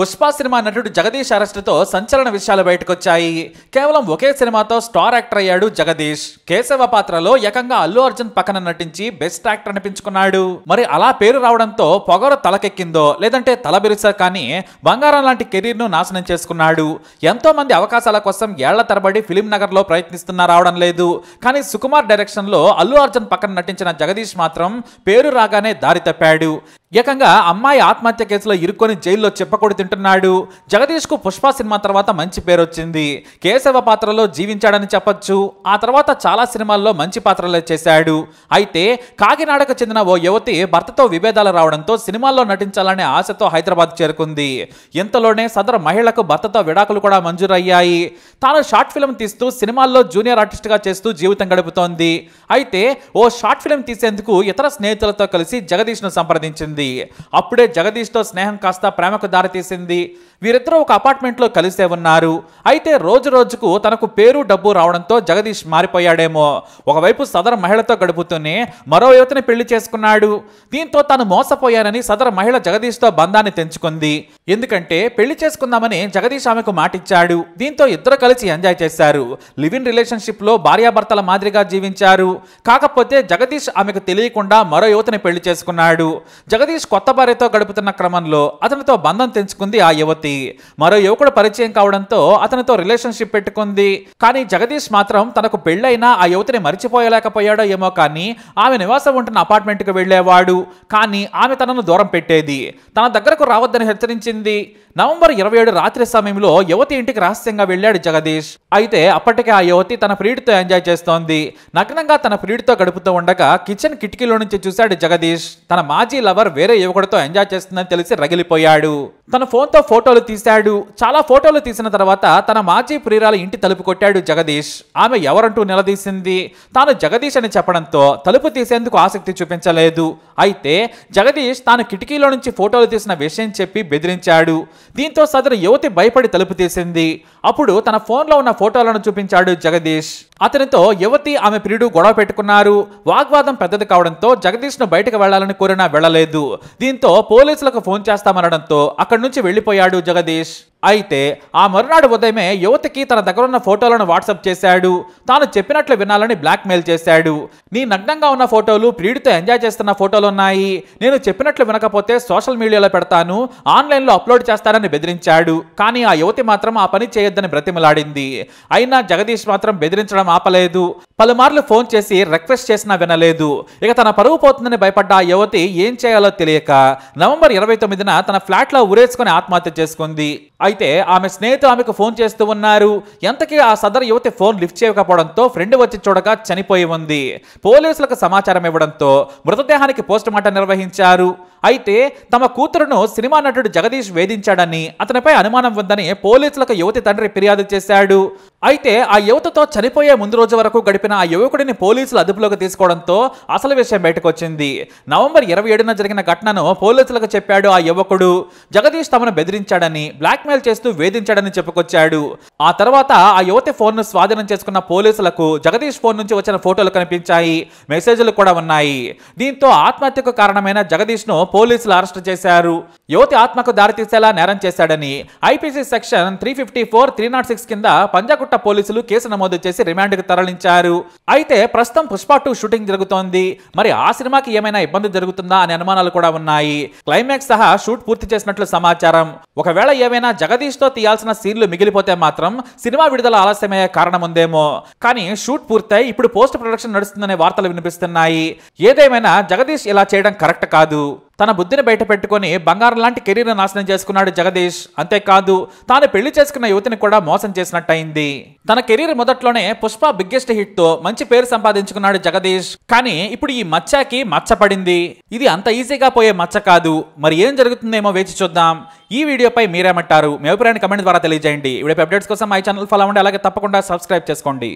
Pushpa cinema నటుడు జగదీష్ అరెస్ట్తో సంచలన విషయాలు బయటకొచ్చాయి కేవలం ఒకే సినిమాతో స్టార్ యాక్టర్ అయ్యాడు జగదీష్ కేశవ పాత్రలో ఏకంగా అల్లు అర్జున్ పక్కన నటించి బెస్ట్ యాక్టర్ అనిపించుకున్నాడు మరి అలా పేరు రావడంతో పొగర తలకెక్కిందో లేదంటే తల బిరుసా కానీ బంగారం లాంటి కెరీర్ ను నాశనం చేసుకున్నాడు ఎంతో మంది అవకాశాల కోసం ఏళ్ల తరబడి ఫిలిం నగర్ లో ప్రయత్నిస్తున్నా రావడం లేదు కానీ సుకుమార్ డైరెక్షన్ లో అల్లు అర్జున్ పక్కన నటించిన జగదీష్ మాత్రం పేరు రాగానే దారి తప్పాడు ఏకంగా అమ్మాయి ఆత్మహత్య కేసులో ఇరుక్కొని జైల్లో చెప్పకూడి తింటున్నాడు జగదీష్కు పుష్ప సినిమా తర్వాత మంచి పేరు వచ్చింది కేశవ పాత్రలో జీవించాడని చెప్పొచ్చు ఆ తర్వాత చాలా సినిమాల్లో మంచి పాత్రలే చేశాడు అయితే కాకినాడకు చెందిన ఓ యువతి భర్తతో విభేదాలు రావడంతో సినిమాల్లో నటించాలనే ఆశతో హైదరాబాద్ చేరుకుంది ఇంతలోనే సదరు మహిళకు భర్తతో విడాకులు కూడా మంజూరయ్యాయి తాను షార్ట్ ఫిల్మ్ తీస్తూ సినిమాల్లో జూనియర్ ఆర్టిస్ట్గా చేస్తూ జీవితం గడుపుతోంది అయితే ఓ షార్ట్ ఫిల్మ్ తీసేందుకు ఇతర స్నేహితులతో కలిసి జగదీష్ను సంప్రదించింది చేసింది అప్పుడే జగదీష్తో స్నేహం కాస్త ప్రేమకు దారితీసింది వీరిద్దరూ ఒక అపార్ట్మెంట్లో కలిసే ఉన్నారు అయితే రోజు రోజుకు తనకు పేరు డబ్బు రావడంతో జగదీష్ మారిపోయాడేమో ఒకవైపు సదర్ మహిళతో గడుపుతూనే మరో యువతని పెళ్లి చేసుకున్నాడు దీంతో తను మోసపోయానని సదర్ మహిళ జగదీష్తో బంధాన్ని తెంచుకుంది ఎందుకంటే పెళ్లి చేసుకుందామని జగదీష్ ఆమెకు మాటిచ్చాడు దీంతో ఇద్దరు కలిసి ఎంజాయ్ చేశారు లివిన్ లో భార్యాభర్తల మాదిరిగా జీవించారు కాకపోతే జగదీష్ ఆమెకు తెలియకుండా మరో యువతని పెళ్లి చేసుకున్నాడు జగదీష్ జగదీష్ కొత్త భార్యతో గడుపుతున్న క్రమంలో అతనితో బంధం తెంచుకుంది ఆ యువతి మరో యువకుడు పరిచయం కావడంతో అతనితో రిలేషన్షిప్ పెట్టుకుంది కానీ జగదీష్ మాత్రం తనకు పెళ్ళైనా ఆ యువతిని మరిచిపోయలేకపోయాడో ఏమో కానీ ఆమె నివాసం ఉంటున్న అపార్ట్మెంట్కి వెళ్ళేవాడు కానీ ఆమె తనను దూరం పెట్టేది తన దగ్గరకు రావద్దని హెచ్చరించింది నవంబర్ ఇరవై ఏడు రాత్రి సమయంలో యువతి ఇంటికి రహస్యంగా వెళ్ళాడు జగదీష్ అయితే అప్పటికే ఆ యువతి తన ప్రియుడితో ఎంజాయ్ చేస్తోంది నగ్నంగా తన ప్రియుడితో గడుపుతూ ఉండగా కిచెన్ కిటికీలో నుంచి చూశాడు జగదీష్ తన మాజీ లవర్ వేరే యువకుడితో ఎంజాయ్ చేస్తుందని తెలిసి రగిలిపోయాడు తన ఫోన్తో ఫోటోలు తీశాడు చాలా ఫోటోలు తీసిన తర్వాత తన మాజీ ప్రియురాల ఇంటి తలుపు కొట్టాడు జగదీష్ ఆమె ఎవరంటూ నిలదీసింది తాను జగదీష్ అని చెప్పడంతో తలుపు తీసేందుకు ఆసక్తి చూపించలేదు అయితే జగదీష్ తాను కిటికీలో నుంచి ఫోటోలు తీసిన విషయం చెప్పి బెదిరించాడు దీంతో సదరు యువతి భయపడి తలుపు తీసింది అప్పుడు తన ఫోన్లో ఉన్న ఫోటోలను చూపించాడు జగదీష్ అతనితో యువతి ఆమె ప్రియుడు గొడవ పెట్టుకున్నారు వాగ్వాదం పెద్దది కావడంతో జగదీష్ను బయటకు వెళ్లాలని కోరినా వెళ్ళలేదు దీంతో పోలీసులకు ఫోన్ చేస్తామనడంతో అక్కడ అక్కడి నుంచి వెళ్ళిపోయాడు జగదీష్ అయితే ఆ మరునాడు ఉదయమే యువతికి తన దగ్గరున్న ఫోటోలను వాట్సాప్ చేశాడు తాను చెప్పినట్లు వినాలని బ్లాక్మెయిల్ చేశాడు నీ నగ్నంగా ఉన్న ఫోటోలు ప్రియుడితో ఎంజాయ్ చేస్తున్న ఫోటోలు ఉన్నాయి నేను చెప్పినట్లు వినకపోతే సోషల్ మీడియాలో పెడతాను ఆన్లైన్లో అప్లోడ్ చేస్తానని బెదిరించాడు కానీ ఆ యువతి మాత్రం ఆ పని చేయొద్దని బ్రతిమలాడింది అయినా జగదీష్ మాత్రం బెదిరించడం ఆపలేదు పలుమార్లు ఫోన్ చేసి రిక్వెస్ట్ చేసినా వినలేదు ఇక తన పరువు పోతుందని భయపడ్డ ఆ యువతి ఏం చేయాలో తెలియక నవంబర్ ఇరవై తొమ్మిదిన తన ఫ్లాట్లో ఉరేసుకుని ఆత్మహత్య చేసుకుంది అయితే ఆమె స్నేహితులు ఆమెకు ఫోన్ చేస్తూ ఉన్నారు ఎంతకీ ఆ సదరు యువతి ఫోన్ లిఫ్ట్ చేయకపోవడంతో ఫ్రెండ్ వచ్చి చూడగా చనిపోయి ఉంది పోలీసులకు సమాచారం ఇవ్వడంతో మృతదేహానికి పోస్టుమార్టం నిర్వహించారు అయితే తమ కూతురును సినిమా నటుడు జగదీష్ వేధించాడని అతనిపై అనుమానం ఉందని పోలీసులకు యువతి తండ్రి ఫిర్యాదు చేశాడు అయితే ఆ యువతతో చనిపోయే ముందు రోజు వరకు గడిపిన ఆ యువకుడిని పోలీసులు అదుపులోకి తీసుకోవడంతో అసలు విషయం బయటకు వచ్చింది నవంబర్ ఇరవై ఏడున జరిగిన ఘటనను పోలీసులకు చెప్పాడు ఆ యువకుడు జగదీష్ తమను బెదిరించాడని బ్లాక్మెయిల్ చేస్తూ వేధించాడని చెప్పుకొచ్చాడు ఆ తర్వాత ఆ యువతి ఫోన్ను స్వాధీనం చేసుకున్న పోలీసులకు జగదీష్ ఫోన్ నుంచి వచ్చిన ఫోటోలు కనిపించాయి మెసేజ్లు కూడా ఉన్నాయి దీంతో ఆత్మహత్యకు కారణమైన జగదీష్ను పోలీసులు అరెస్టు చేశారు యువతి ఆత్మకు దారితీసేలా నేరం చేశాడని IPC section three fifty four three nought six కింద పంజాగుట్ట పోలీసులు కేసు నమోదు చేసి రిమాండ్కు తరలించారు అయితే ప్రస్తుతం పుష్ప టూ షూటింగ్ జరుగుతోంది మరి ఆ సినిమాకి ఏమైనా ఇబ్బంది జరుగుతుందా అనే అనుమానాలు కూడా ఉన్నాయి క్లైమాక్స్ సహా షూట్ పూర్తి చేసినట్లు సమాచారం ఒకవేళ ఏమైనా జగదీష్తో తీయాల్సిన సీన్లు మిగిలిపోతే మాత్రం సినిమా విడుదల ఆలస్యమయ్యే కారణం ఉందేమో కానీ షూట్ పూర్తయి ఇప్పుడు పోస్ట్ ప్రొడక్షన్ నడుస్తుందనే వార్తలు వినిపిస్తున్నాయి ఏదేమైనా జగదీష్ ఇలా చేయడం కరెక్ట్ కాదు తన బుద్ధిని బయటపెట్టుకొని బంగారం లాంటి కెరీర్ నాశనం చేసుకున్నాడు జగదీష్ అంతేకాదు తాను పెళ్లి చేసుకున్న యువతిని కూడా మోసం చేసినట్టయింది తన కెరీర్ మొదట్లోనే పుష్ప బిగ్గెస్ట్ హిట్ తో మంచి పేరు సంపాదించుకున్నాడు జగదీష్ కానీ ఇప్పుడు ఈ మచ్చకి మచ్చ పడింది ఇది అంత ఈజీగా పోయే మచ్చ కాదు మరి ఏం జరుగుతుందేమో వేచి చూద్దాం ఈ వీడియోపై మీరేమంటారు మీ అభిప్రాయాన్ని కమెంట్ ద్వారా తెలియజేయండి ఇప్పుడు అప్డేట్స్ కోసం మై ఛానల్ ఫాలో అవ్వండి అలాగే తప్పకుండా సబ్స్క్రైబ్ చేసుకోండి